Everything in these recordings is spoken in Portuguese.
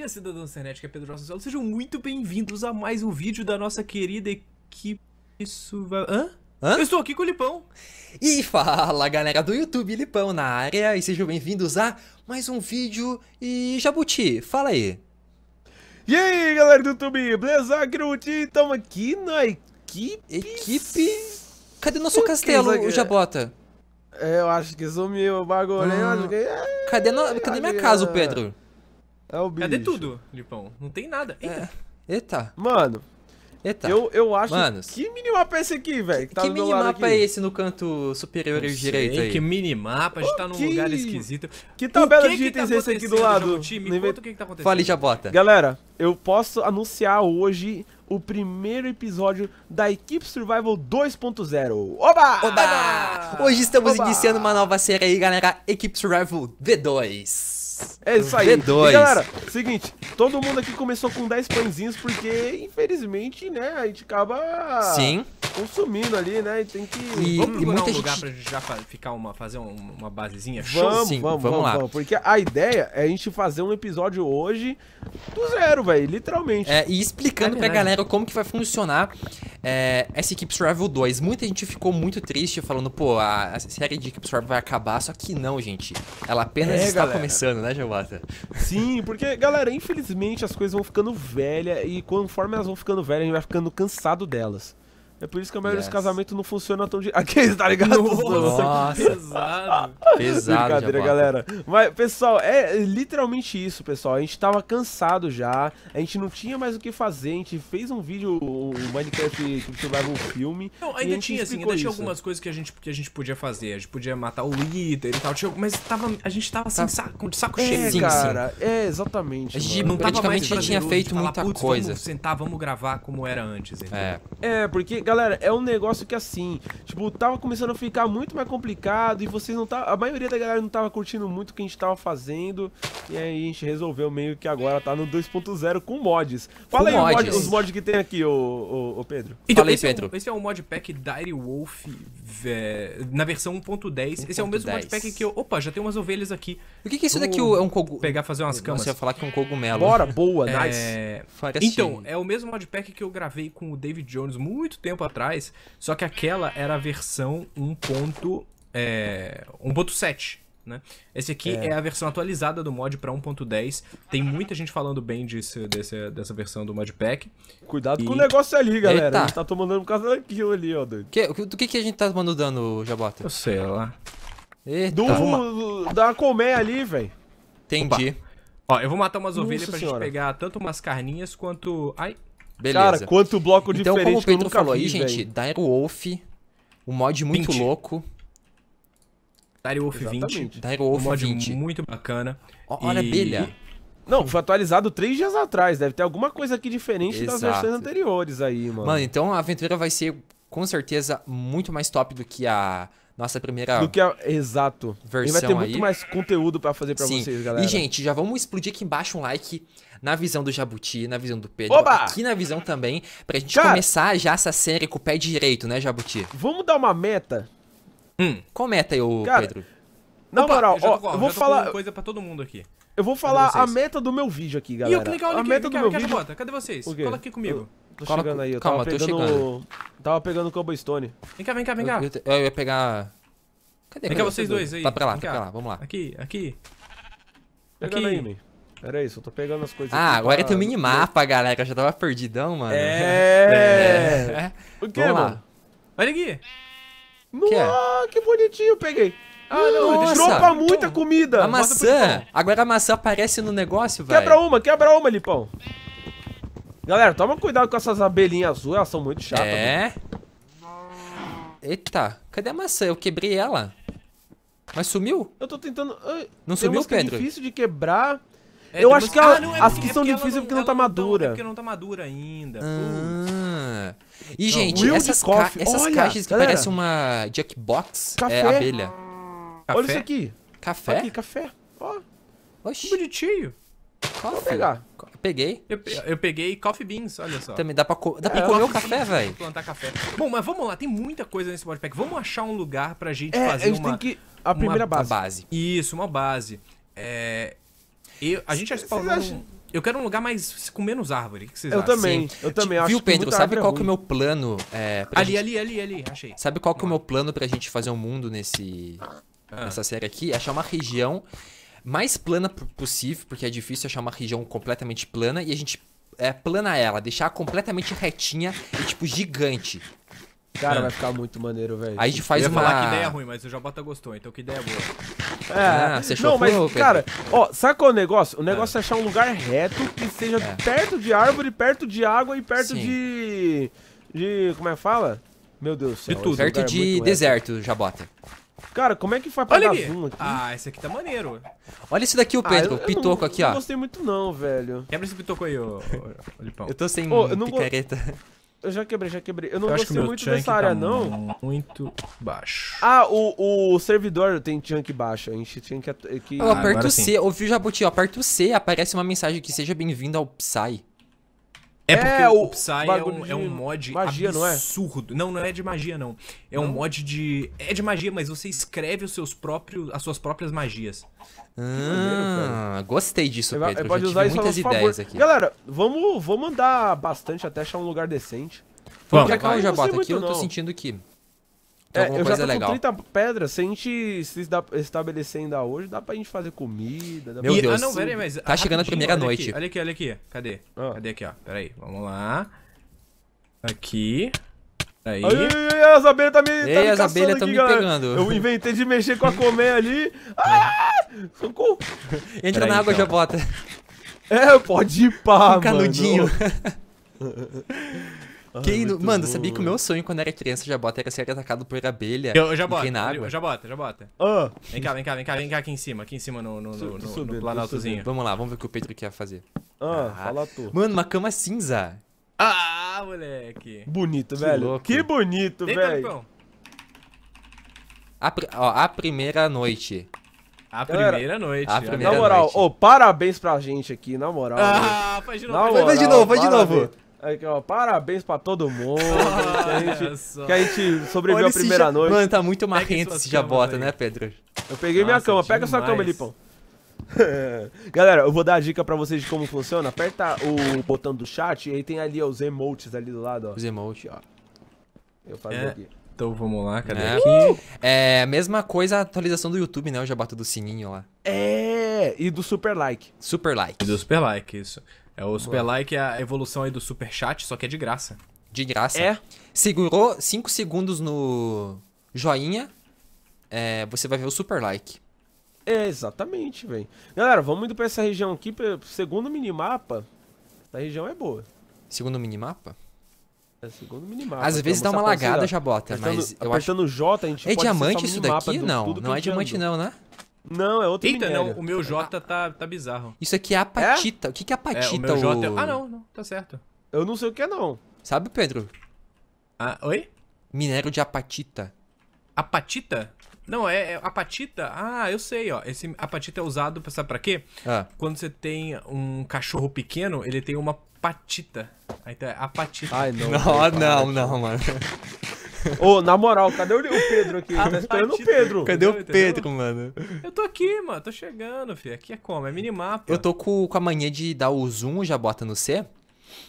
dia, cidadão Cernet, que é Pedro Vasconcelos. Sejam muito bem-vindos a mais um vídeo da nossa querida equipe. Isso vai. Hã? Hã? Eu estou aqui com o Lipão. E fala galera do YouTube, Lipão na área, e sejam bem-vindos a mais um vídeo. E Jabuti, fala aí. E aí galera do YouTube, beleza? Gruti, estamos aqui na equipe. Equipe? Cadê nosso castelo, que... Jabota? É, eu acho que sumiu o bagulho, ah. eu acho ah, que. Cadê, no... É, cadê minha casa, é. Pedro? É o bicho. Cadê tudo, Lipão? Não tem nada. É. Eita. É. Eita. Mano. Eita. Eu, eu acho. Manos. Que minimapa é esse aqui, velho? Que, tá que minimapa é esse no canto superior e direito aí? Que minimapa, a gente tá num lugar esquisito. Que tabela que de itens tá é esse aqui do lado? Time. no... conta o que, que tá acontecendo. Fale, já bota. Galera, eu posso anunciar hoje o primeiro episódio da Equipe Survival 2.0. Oba! Oba! Hoje estamos Oba! iniciando uma nova série aí, galera. Equipe Survival V2. É isso aí. V2. E galera, seguinte, todo mundo aqui começou com 10 pãezinhos porque, infelizmente, né, a gente acaba... Sim consumindo ali, né? E tem que. E, vamos e muita um gente... lugar pra gente já ficar uma, fazer uma basezinha show? Vamos, Sim, vamos, vamos, lá. Vamos, porque a ideia é a gente fazer um episódio hoje do zero, velho. Literalmente. É, e explicando é pra galera como que vai funcionar é, essa equipe Survival 2. Muita gente ficou muito triste falando, pô, a, a série de equipe Survival vai acabar. Só que não, gente. Ela apenas é, está galera. começando, né, Giovata? Sim, porque, galera, infelizmente as coisas vão ficando velhas e conforme elas vão ficando velhas, a gente vai ficando cansado delas. É por isso que a maioria yes. dos casamentos não funciona tão de. Aqui tá ligado? Nossa, Nossa. pesado. pesado. Brincadeira, galera. Mas, pessoal, é literalmente isso, pessoal. A gente tava cansado já. A gente não tinha mais o que fazer. A gente fez um vídeo, o Minecraft que survival um filme. Não, ainda tinha, assim, ainda tinha algumas coisas que a, gente, que a gente podia fazer. A gente podia matar o líder e tal. Mas tava, a gente tava assim, tá. saco, de saco é, cheio. Sim, cara. Sim. É, exatamente. A gente mano. praticamente já tinha feito muita coisa. Vamos sentar, vamos gravar como era antes. Entendeu? É. é, porque Galera, é um negócio que assim, tipo, tava começando a ficar muito mais complicado e vocês não tá, a maioria da galera não tava curtindo muito o que a gente tava fazendo. E aí a gente resolveu meio que agora tá no 2.0 com mods. Fala com aí mods. Mod, os mods que tem aqui, ô, Pedro. Então, Fala aí, esse Pedro. É um, esse é um modpack Dire Wolf é, na versão 1.10. Esse é o mesmo 10. modpack que eu. Opa, já tem umas ovelhas aqui. O que, que é isso daqui? É um cogumelo. Pegar, fazer umas camas. Você ia falar que é um cogumelo. Bora, boa, é... nice. Assim. Então, é o mesmo modpack que eu gravei com o David Jones muito tempo atrás. Só que aquela era a versão 1. É, 1.7. Né? Esse aqui é. é. a versão atualizada do mod para 1.10. Tem muita gente falando bem desse, desse, dessa versão do modpack. Cuidado e... com o negócio ali, galera. Eita. A gente tá tomando dano por causa daquilo ali, ó, Que, do que, que a gente tá tomando dano, Jabota? Eu sei lá. Eita. Do, do, da colmeia ali, velho. Entendi. Opa. Ó, eu vou matar umas Nossa ovelhas pra senhora. gente pegar tanto umas carninhas quanto... Ai... Beleza. Cara, quanto bloco então, diferente Então, como o Pedro falou vi, aí, gente, Direwolf, Wolf, um mod muito louco. Dire Wolf 20. Dire Wolf 20. muito bacana. Olha e... a abelha. Não, foi atualizado três dias atrás. Deve ter alguma coisa aqui diferente Exato. das versões anteriores aí, mano. Mano, então a aventura vai ser com certeza muito mais top do que a nossa primeira do que a... exato versão e vai ter muito mais conteúdo para fazer para vocês galera e gente já vamos explodir aqui embaixo um like na visão do Jabuti na visão do Pedro Oba! aqui na visão também pra gente Cara, começar já essa série com o pé direito né Jabuti vamos dar uma meta Hum, qual aí, Cara, Pedro? Na Opa, moral, eu, ó, eu vou falar coisa para todo mundo aqui. Eu vou falar a meta do meu vídeo aqui, galera. E eu clicar olha a meta aqui, do meu vídeo. Bota, cadê vocês? Cola aqui comigo. Eu, tô Cola chegando aí, eu Calma, tava pegando, chegando. Tava pegando o Cobblestone. Vem cá, vem cá, vem cá. Eu, eu, eu ia pegar Cadê? Vem cá vocês dois aí. Tá pra lá, tá pra lá, vamos lá. Aqui, aqui. Pegando aqui. aí, man. Era isso, eu tô pegando as coisas Ah, agora pra... tem o um minimapa, galera, eu já tava perdidão, mano. É! é. é. O que, Vamos mano? Lá. Olha aqui! É? Nossa, que bonitinho, peguei. Ah, não, Nossa. dropa muita comida. A maçã. Agora a maçã aparece no negócio, velho. Quebra uma, quebra uma, Lipão. Galera, toma cuidado com essas abelhinhas azuis, elas são muito chatas. É. Eita, cadê a maçã? Eu quebrei ela. Mas sumiu? Eu tô tentando... Não Tem sumiu, é Pedro? É difícil de quebrar. É, eu tipo acho assim, que é ah, não, é as que são é difíceis não, porque não tá é madura. Não, é porque não tá madura ainda. Ah. E, gente, essas, ca essas Olha, caixas que galera. parecem uma Jackbox é abelha. Café? Olha isso aqui. Café? Aqui, café. Ó. Oxi. Que bonitinho. Coffee. Vou pegar. Peguei. Eu, eu, peguei coffee beans, olha só. Também dá pra, co dá pra comer o café, velho. Plantar café. Bom, mas vamos lá, tem muita coisa nesse modpack. Vamos achar um lugar pra gente é, fazer a gente uma... tem que... A primeira uma, base. base. Isso, uma base. É, eu, a gente já que é Eu quero um lugar mais com menos árvore. que vocês eu acham? também, Sim. eu também acho. Viu, Pedro, sabe é qual é que é o meu plano? É, ali, gente... ali, ali, ali, achei. Sabe qual que é o meu plano pra gente fazer um mundo nesse ah. nessa série aqui? É achar uma região mais plana possível, porque é difícil achar uma região completamente plana e a gente é, plana ela, deixar completamente retinha e tipo gigante. Cara, vai ficar muito maneiro, velho. Aí a gente faz eu ia uma... falar que ideia é ruim, mas o Jabota gostou, então que ideia boa. É, ah, você Não, mas, cara, ó, sabe qual é o negócio? O negócio é, é achar um lugar reto que seja é. perto de árvore, perto de água e perto Sim. de... De... como é que fala? Meu Deus do céu. De tudo. Perto é de deserto, reto. Jabota. Cara, como é que faz pra Olha dar aqui. zoom aqui? Ah, esse aqui tá maneiro. Olha esse daqui, o ah, Pedro, ah, eu, eu pitoco não, aqui, ó. Eu não gostei muito não, velho. Quebra esse pitoco aí, ô, Lipão. Eu tô sem oh, eu picareta. Go... Eu já quebrei, já quebrei. Eu não eu gostei muito dessa área, tá não. Muito baixo. Ah, o, o servidor tem chunk baixo. A gente tinha que. Eu aperto ah, o C, ouvi o Jabuti, eu aperto o C, aparece uma mensagem que seja bem-vindo ao Psy. É porque é, o, o Psy é um, é um, mod magia, absurdo. Não, é? não, não é de magia, não. É não? um mod de. É de magia, mas você escreve os seus próprios, as suas próprias magias. Ah, maneiro, gostei disso, Pedro. Você pode usar isso muitas ideias favor. aqui. Galera, vamos, vamos andar bastante até achar um lugar decente. Vamos. Porque já bota aqui, eu tô sentindo que tem é, eu coisa já tô legal. com 30 pedras, se a gente se estabelecer ainda hoje, dá pra gente fazer comida. Meu pra... Deus, ah, não, mas tá chegando a primeira olha noite. Aqui, olha aqui, olha aqui. Cadê? Ah. Cadê aqui, ó? aí, vamos lá. Aqui. Aí. Ai, as abelhas tá me, tá Ei, tá me as abelhas estão me pegando. Eu inventei de mexer com a colmeia ali. Ah! Socorro! Entra Pera na aí, água, jabota. já bota. É, pode ir pá, um canudinho. Quem Mano, bom. sabia que o meu sonho quando era criança, bota era ser atacado por abelha? Eu, eu já boto. Na água. Eu já bota, já boto. Oh. Ah. Vem cá, vem cá, vem cá, vem cá aqui em cima, aqui em cima no, no, no, no, subindo, no planaltozinho. Vamos lá, vamos ver o que o Pedro quer fazer. Ah, ah. fala tu. Mano, uma cama cinza. Ah, moleque. Bonito, que velho. Louco. Que bonito, Deita velho. A, ó, a primeira noite. A primeira Galera, noite. A primeira na moral, noite. Oh, parabéns pra gente aqui, na moral. Ah, faz de novo. faz de novo, faz de novo. Aqui, ó, parabéns pra todo mundo. que, a gente, que a gente sobreviveu a primeira noite. Mano, tá muito marrento esse jabota, né, Pedro? Eu peguei Nossa, minha cama. Pega sua cama, Lipão. Galera, eu vou dar a dica pra vocês de como funciona. Aperta o botão do chat e aí tem ali os emotes ali do lado, ó. Os emotes, ó. Eu faço é. aqui. Então vamos lá, cadê é. aqui? É, mesma coisa a atualização do YouTube, né? O bato do sininho lá. É, e do super like. Super like. E do super like, isso. É o Super Boa. Like é a evolução aí do Super Chat, só que é de graça. De graça. É. Segurou 5 segundos no joinha, é, você vai ver o Super Like. É, exatamente, velho. Galera, vamos indo pra essa região aqui, segundo minimapa, essa região é boa. Segundo minimapa? É, segundo minimapa. Às então, vezes dá uma lagada, já bota, mas apertando, eu acho... Apertando J, a gente é diamante isso daqui? não, não é, é diamante não, né? Não, é outro Eita, né, minério. não, o meu J tá, tá bizarro. Isso aqui é apatita. É? O que, que é apatita? É, o meu é- Ah, não, não, tá certo. Eu não sei o que é, não. Sabe, Pedro? Ah, oi? Minério de apatita. Apatita? Não, é, é apatita? Ah, eu sei, ó. Esse apatita é usado, sabe pra quê? Ah. Quando você tem um cachorro pequeno, ele tem uma patita. Aí é apatita. Ai, não. Não, não, não, mano. Ô, na moral, cadê o Pedro aqui? tá esperando o Pedro. Cadê o Pedro, mano? Eu tô aqui, mano. Tô chegando, filho. Aqui é como? É minimapa. Eu tô com, com a mania de dar o zoom, já bota no C.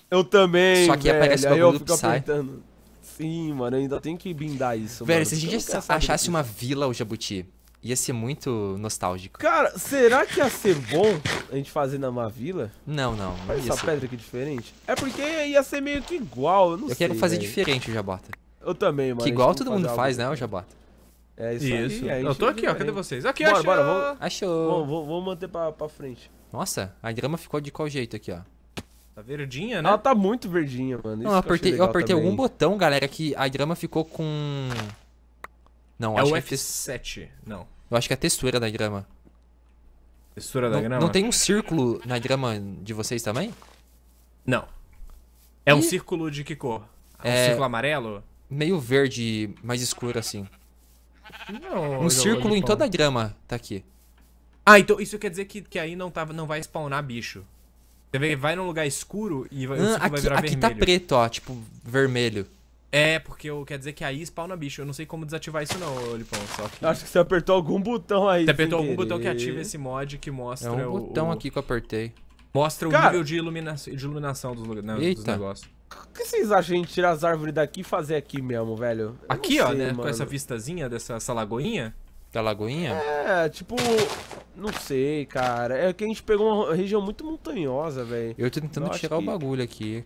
Eu também, Só que velho. aparece o bagulho eu do Psy. Sim, mano. Ainda tem que blindar isso, Velho, mano. se a gente achasse uma vila o Jabuti, ia ser muito nostálgico. Cara, será que ia ser bom a gente fazer numa vila? Não, não. não Olha essa ser. pedra aqui diferente. É porque ia ser meio que igual, eu não eu sei. Eu quero fazer velho. diferente o Jabota. Eu também, mano. Que igual todo mundo faz, né, o Jabota? É isso, isso. Aí, Eu tô aqui, ó. Cadê vocês? Aqui, bora, achou! Bora, vamos, achou! manter pra, pra frente. Nossa, a grama ficou de qual jeito aqui, ó? Tá verdinha, né? Ela tá muito verdinha, mano. Não, eu apertei, eu apertei algum botão, galera, que a grama ficou com... Não, é acho o F7, é... não. Eu acho que é a textura da grama. Textura da não, grama? Não tem um círculo na grama de vocês também? Não. É e... um círculo de que cor? É um é... círculo amarelo? meio verde, mais escuro assim. Não, um círculo em toda a grama tá aqui. Ah, então isso quer dizer que, que aí não, tá, não vai spawnar bicho. Você vai num lugar escuro e vai, ah, aqui, vai virar aqui tá vermelho. Aqui tá preto, ó, tipo, vermelho. É, porque eu, quer dizer que aí spawna bicho. Eu não sei como desativar isso não, Lipão, só que... Acho que você apertou algum botão aí. Você apertou algum querer. botão que ativa esse mod que mostra é um o... botão aqui que eu apertei. Mostra Cara... o nível de, ilumina... de iluminação dos, né, dos negócios. O que vocês acham de tirar as árvores daqui e fazer aqui mesmo, velho? Eu aqui, sei, ó, né? Mano. Com essa vistazinha dessa essa lagoinha? Da lagoinha? É, tipo. Não sei, cara. É que a gente pegou uma região muito montanhosa, velho. Eu tô tentando eu tirar que... o bagulho aqui.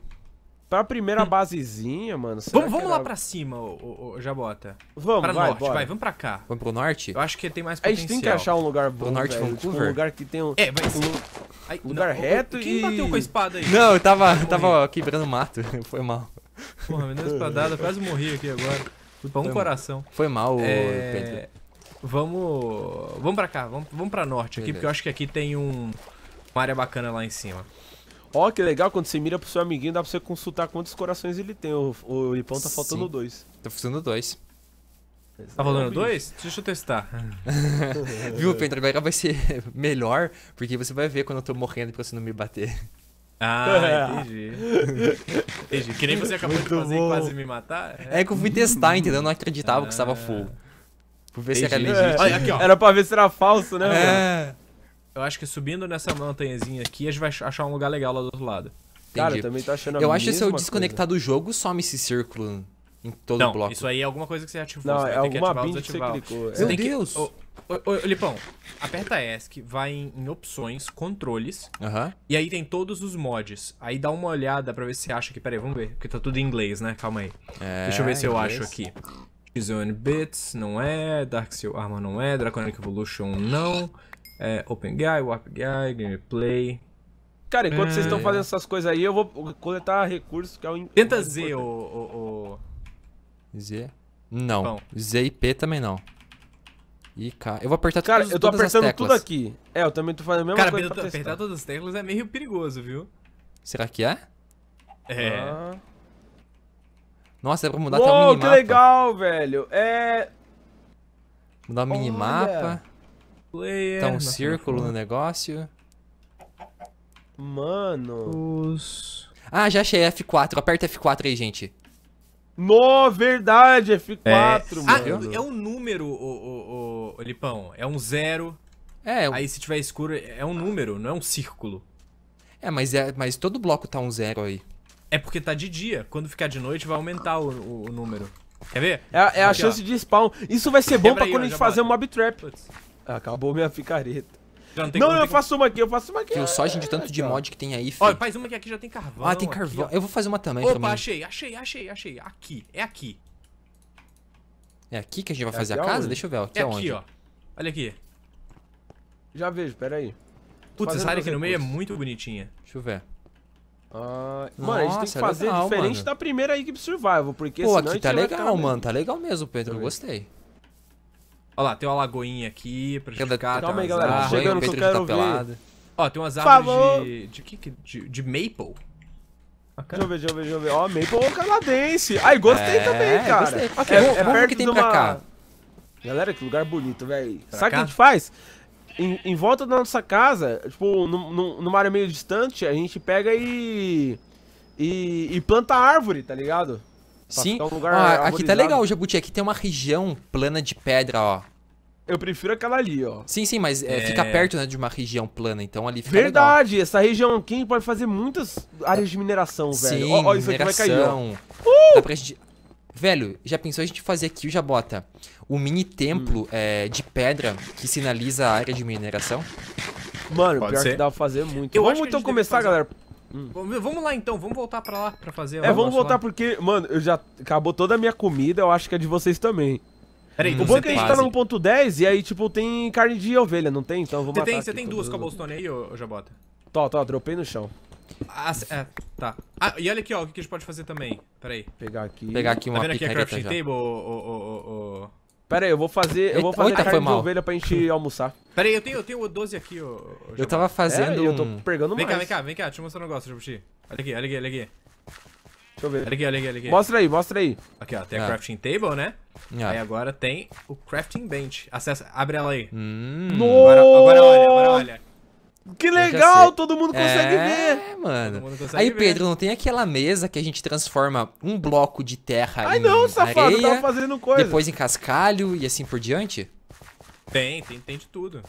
Pra primeira hum. basezinha, mano. Vamos, vamos era... lá pra cima, ô, ô, ô, Jabota. Vamos, pra vai, norte, bora. vai, vamos pra cá. Vamos pro norte? Eu acho que tem mais potencial. A gente tem que achar um lugar bom. Pro norte véio, Vancouver? Tipo, um lugar que tem um. É, vai. Um... Ai, Lugar não, reto quem e... Quem bateu com a espada aí? Não, eu tava, eu tava ó, quebrando mato. Foi mal. Porra, me deu uma espadada. Quase morri aqui agora. Pra um Foi coração. Foi mal, é... Pedro. Vamos, vamos pra cá. Vamos, vamos pra norte aqui, porque eu acho que aqui tem um, uma área bacana lá em cima. Ó, oh, que legal, quando você mira pro seu amiguinho, dá pra você consultar quantos corações ele tem. O, o Lipão tá faltando Sim. dois. Tá faltando dois. Tá rolando dois? Deixa eu testar. Viu, Pedro, agora vai ser melhor, porque você vai ver quando eu tô morrendo pra você não me bater. Ah, entendi. entendi. Que nem você acabou Muito de fazer bom. e quase me matar. É. é que eu fui é. testar, entendeu? Eu não acreditava ah. que estava ah. full. Por ver entendi. se era legítimo. É. Olha aqui, ó. Era pra ver se era falso, né? É. Eu acho que subindo nessa montanhazinha aqui, a gente vai achar um lugar legal lá do outro lado. Entendi. Cara, eu também tô achando a Eu acho que se eu desconectar coisa. do jogo, some esse círculo em todo não, o bloco. Isso aí é alguma coisa que você ativou. Não, você é alguma que bind que você clicou. É. Você Meu Deus! Que... Ô, ô, ô, Lipão, aperta ESC, vai em, em opções, controles. E aí tem todos os mods. Aí dá uma olhada pra ver se você acha aqui. Pera aí, vamos ver. Porque tá tudo em inglês, né? Calma aí. É, Deixa eu ver se eu acho aqui. Zone Bits, não é. Dark Seal Armor não é. Draconic Evolution, não. É, Open Guy, Warp Guy, Gameplay. Cara, enquanto é... vocês estão fazendo essas coisas aí, eu vou coletar recursos que é o. Tenta Z, ô... o... Z. Não. Pão. Z e P também não. E K. Eu vou apertar Cara, todos, eu tô apertando tudo aqui. É, eu também tô fazendo a mesma Cara, coisa. Cara, apertar todas as teclas é meio perigoso, viu? Será que é? É. Ah. Nossa, é pra mudar Uou, até o minimapa. que legal, velho. É... Mudar o minimapa. Player. Tá um Nossa, círculo no negócio. Mano... Os... Ah, já achei F4. Aperta F4 aí, gente. No, verdade, é F4, é... mano. Ah, é um número, o, o, o, Lipão. É um zero. É. Aí se tiver escuro, é um número, não é um círculo. É, mas, é, mas todo bloco tá um zero aí. É porque tá de dia. Quando ficar de noite, vai aumentar o, o, o número. Quer ver? É, é a Aqui, chance ó. de spawn. Isso vai ser bom Quebra pra aí, quando a gente fazer um mob trap. Acabou minha picareta não, não eu faço uma aqui, eu faço uma aqui. Eu só, a gente, é, tanto de mod que tem aí, filho. Olha, faz uma que aqui já tem carvão. Ah, tem carvão. Aqui, eu vou fazer uma também. Opa, achei, achei, achei, achei. Aqui, é aqui. É aqui que a gente vai é fazer a casa? Onde? Deixa eu ver, aqui é, é onde? aqui, ó. Olha aqui. Já vejo, pera aí. Putz, essa área aqui no meio é muito bonitinha. Deixa eu ver. Ah, mano, Nossa, a gente tem que é fazer legal, diferente mano. da primeira equipe Survival, porque Pô, aqui tá legal, mano. Tá legal mesmo, Pedro. Eu gostei. Olha lá, tem uma lagoinha aqui pra gente ficar. Calma aí, galera. Árvores, chegando que eu tá quero ver. Ó, tem umas árvores de... De, que, de, de maple. Deixa eu ver, deixa eu ver, deixa eu ver. Ó, maple é canadense. Ai, gostei é, também, cara. Gostei. Okay, é, é, perto que tem de uma... pra cá. Galera, que lugar bonito, velho. Sabe o que a gente faz? Em, em, volta da nossa casa, tipo, no no numa área meio distante, a gente pega e... E, e planta árvore, tá ligado? Sim. Um ah, aqui tá legal, Jabuti. Aqui tem uma região plana de pedra, ó. Eu prefiro aquela ali, ó. Sim, sim, mas é, é... fica perto, né, de uma região plana, então ali fica Verdade, legal. essa região aqui pode fazer muitas áreas de mineração, velho. Sim, ó, ó, isso mineração. aqui vai cair, ó. Uh! Pra... Velho, já pensou a gente fazer aqui o Jabota? O mini templo hum. é, de pedra que sinaliza a área de mineração? Mano, pode pior ser. que dá pra fazer muito. Eu Vamos então começar, galera. Hum. Vamos lá então, vamos voltar pra lá pra fazer. É, vamos voltar lá. porque, mano, eu já acabou toda a minha comida, eu acho que é de vocês também. Peraí, hum, o então bom é que a gente quase. tá no 1.10 e aí, tipo, tem carne de ovelha, não tem? Então vamos lá. tem, Você tem duas cobblestone aí, ô, Jabota? Tô, tô, dropei no chão. Ah, é, tá. Ah, e olha aqui, ó, o que a gente pode fazer também. Peraí. Pegar aqui. Pegar aqui tá uma Tá vendo aqui a crafting table, ô, ô, ô, ô, Pera aí, eu vou fazer, eu vou fazer Eita, carne foi mal. de ovelha pra gente almoçar. Pera aí, eu tenho, eu tenho 12 aqui, ô. eu tava fazendo é, eu tô pegando vem mais. Vem cá, vem cá, vem cá, deixa eu mostrar um negócio, Jabuti. Olha aqui, olha aqui, olha aqui. Deixa eu ver. Olha aqui, olha aqui, olha aqui. Mostra aí, mostra aí. Aqui, ó, tem a ah. crafting table, né? Ah. Aí agora tem o crafting bench. Acessa, abre ela aí. Hum. Agora, agora olha, agora olha. Que né, legal, todo mundo consegue é, ver. É, mano. Aí, ver. Pedro, não tem aquela mesa que a gente transforma um bloco de terra Ai, em não, safado, areia, tava fazendo coisa. depois em cascalho e assim por diante? Tem, tem, tem de tudo.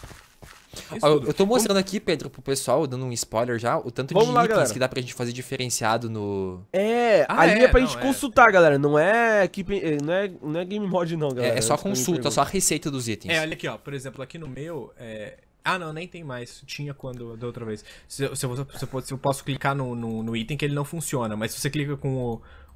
Ó, eu, tô mostrando aqui, Pedro, pro pessoal, dando um spoiler já, o tanto Vamos de lá, itens galera. que dá pra gente fazer diferenciado no... É, ah, ali é, é pra não, gente é. consultar, galera, não é, keep, eh, não é, não é game mod não, galera. É, é só tá consulta, só a receita dos itens. É, olha aqui, ó, por exemplo, aqui no meu, é, ah, não, nem tem mais. Tinha quando da outra vez. Você, você, você eu posso clicar no, no, no, item que ele não funciona, mas se você clica com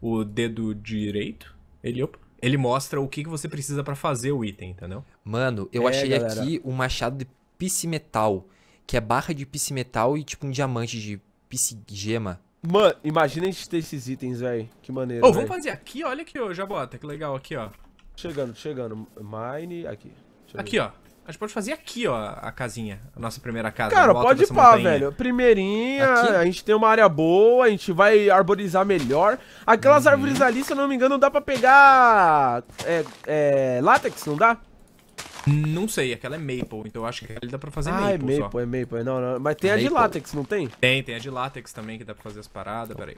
o, o dedo direito, ele, opa, ele mostra o que, que você precisa para fazer o item, entendeu? Mano, eu é, achei galera. aqui um machado de piscimetal, que é barra de piscimetal e tipo um diamante de piscigema. Mano, imagina a gente ter esses itens, velho. Que maneiro. Ô, oh, vamos fazer aqui, olha aqui, ô, Jabota, que legal aqui, ó. Chegando, chegando. Mine, aqui. Aqui, ó. A gente pode fazer aqui, ó, a casinha. A nossa primeira casa. Cara, pode ir pá, velho. Primeirinha, aqui? a gente tem uma área boa, a gente vai arborizar melhor. Aquelas uhum. árvores ali, se eu não me engano, dá pra pegar. É, é, látex, não dá? Não sei, aquela é maple, então eu acho que ali dá pra fazer ah, maple. Ah, é maple, só. é maple. Não, não. Mas tem maple. a de látex, não tem? Tem, tem a de látex também que dá pra fazer as paradas. Peraí,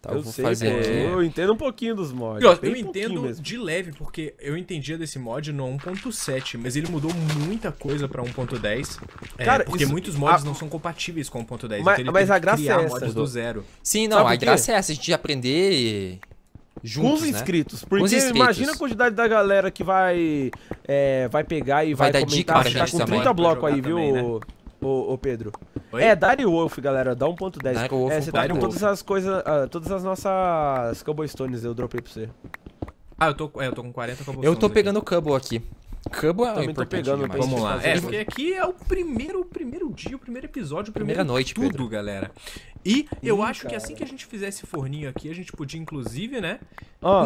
Tá, eu, eu vou sei, fazer é, aqui. Eu entendo um pouquinho dos mods. Eu, eu entendo mesmo. de leve, porque eu entendia desse mod no 1.7, mas ele mudou muita coisa pra 1.10. É, porque isso, muitos mods a... não são compatíveis com 1.10. Mas, então mas a graça é essa. do zero. Sim, não, Sabe a graça é essa, a gente aprender Juntos, com os né? inscritos. Né? Porque os inscritos. imagina a quantidade da galera que vai, é, vai pegar e vai, vai dar comentar. Dica pra tá com 30 blocos aí, viu? Também, né? Ô, ô, Pedro. Oi? É, Dire Wolf, galera, dá 1.10. Dire Wolf, é, você tá com todas as coisas, uh, ah, todas as nossas Cowboy Stones, eu dropei pra você. Ah, eu tô, é, eu tô com 40 Cowboy Eu tô pegando o Cubble aqui. Cubble é Também tô pegando, demais. Vamos lá. É, porque aqui é o primeiro, o primeiro dia, o primeiro episódio, o primeiro Primeira noite, tudo, Pedro. galera. E eu Ih, acho cara. que assim que a gente fizer esse forninho aqui, a gente podia, inclusive, né,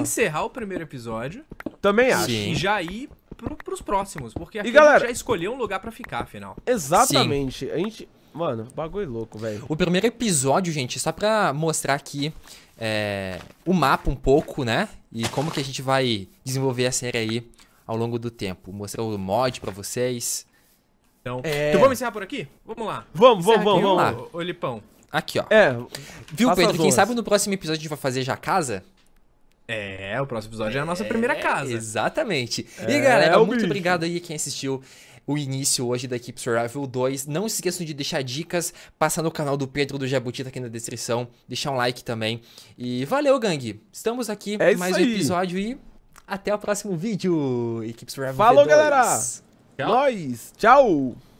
encerrar o primeiro episódio. Também acho. E já ir pro, pros próximos, porque aqui galera, a gente já escolheu um lugar para ficar, afinal. Exatamente. Sim. A gente. Mano, bagulho louco, velho. O primeiro episódio, gente, só pra mostrar aqui é, o mapa um pouco, né? E como que a gente vai desenvolver a série aí ao longo do tempo. Mostrar o mod pra vocês. Então, é... então vamos encerrar por aqui? Vamos lá. Vamos, vamos, vamos, vamos. Lá. Ô, Lipão. Aqui, ó. É. Viu, Pedro? Quem sabe no próximo episódio a gente vai fazer já casa? É, o próximo episódio é, é a nossa é, primeira casa. Exatamente. É, e galera, muito bicho. obrigado aí quem assistiu o início hoje da Equipe Survival 2. Não se esqueçam de deixar dicas, passar no canal do Pedro do Jabuti tá aqui na descrição, deixar um like também. E valeu, gangue. Estamos aqui é mais um episódio e até o próximo vídeo, Equipe Survival Falou, 2. galera. Tchau. Nós. Tchau.